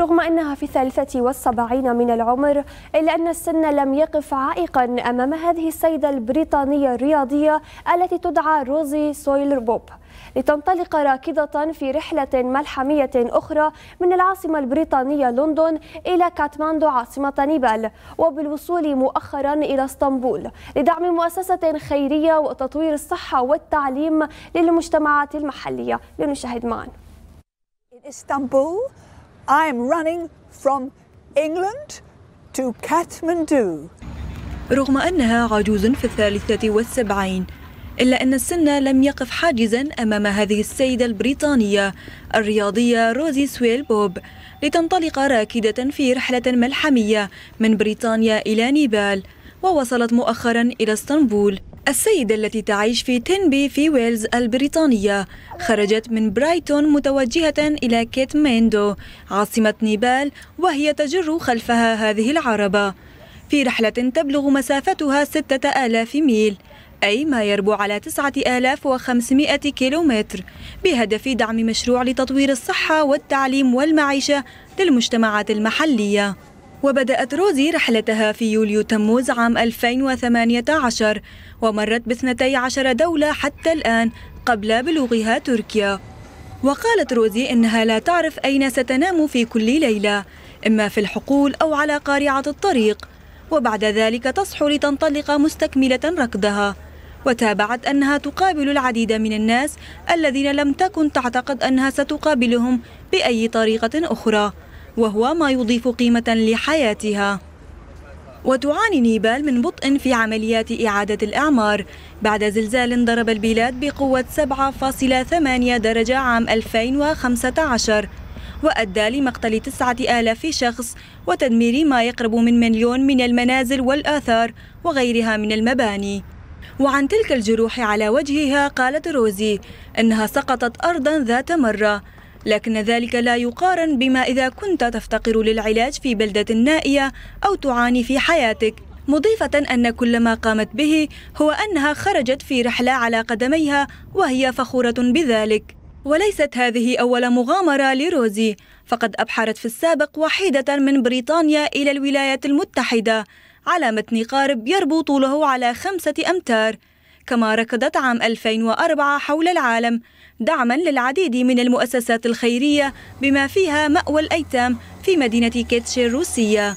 رغم أنها في الثالثة والسبعين من العمر إلا أن السن لم يقف عائقا أمام هذه السيدة البريطانية الرياضية التي تدعى روزي سويلر بوب لتنطلق راكضة في رحلة ملحمية أخرى من العاصمة البريطانية لندن إلى كاتماندو عاصمة نيبال وبالوصول مؤخرا إلى اسطنبول لدعم مؤسسة خيرية وتطوير الصحة والتعليم للمجتمعات المحلية لنشاهد معا In Istanbul, I am running from England to Kathmandu. رغم أنها عجوز في الثالثة والسبعين إلا أن السن لم يقف حاجزا أمام هذه السيدة البريطانية الرياضية روزي سويل بوب لتنطلق راكدة في رحلة ملحمية من بريطانيا إلى نيبال ووصلت مؤخرا إلى اسطنبول السيدة التي تعيش في تنبي في ويلز البريطانية خرجت من برايتون متوجهة إلى كيت ميندو عاصمة نيبال وهي تجر خلفها هذه العربة في رحلة تبلغ مسافتها ستة آلاف ميل أي ما يربو على تسعة آلاف وخمسمائة كيلومتر بهدف دعم مشروع لتطوير الصحة والتعليم والمعيشة للمجتمعات المحلية وبدأت روزي رحلتها في يوليو تموز عام 2018 ومرت باثنتي 12 دولة حتى الآن قبل بلوغها تركيا وقالت روزي إنها لا تعرف أين ستنام في كل ليلة إما في الحقول أو على قارعة الطريق وبعد ذلك تصحو لتنطلق مستكملة ركضها وتابعت أنها تقابل العديد من الناس الذين لم تكن تعتقد أنها ستقابلهم بأي طريقة أخرى وهو ما يضيف قيمة لحياتها وتعاني نيبال من بطء في عمليات إعادة الإعمار بعد زلزال ضرب البلاد بقوة 7.8 درجة عام 2015 وأدى لمقتل 9000 شخص وتدمير ما يقرب من مليون من المنازل والآثار وغيرها من المباني وعن تلك الجروح على وجهها قالت روزي إنها سقطت أرضا ذات مرة لكن ذلك لا يقارن بما إذا كنت تفتقر للعلاج في بلدة نائية أو تعاني في حياتك مضيفة أن كل ما قامت به هو أنها خرجت في رحلة على قدميها وهي فخورة بذلك وليست هذه أول مغامرة لروزي فقد أبحرت في السابق وحيدة من بريطانيا إلى الولايات المتحدة على متن قارب يربو طوله على خمسة أمتار كما ركضت عام 2004 حول العالم دعما للعديد من المؤسسات الخيرية بما فيها مأوى الأيتام في مدينة كيتشي الروسية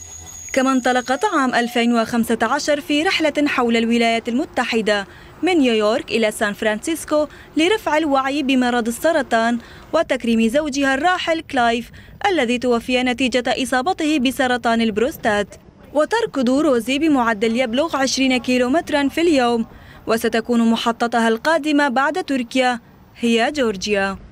كما انطلقت عام 2015 في رحلة حول الولايات المتحدة من نيويورك إلى سان فرانسيسكو لرفع الوعي بمرض السرطان وتكريم زوجها الراحل كلايف الذي توفي نتيجة إصابته بسرطان البروستات وتركض روزي بمعدل يبلغ 20 كيلومترا في اليوم وستكون محطتها القادمة بعد تركيا هي جورجيا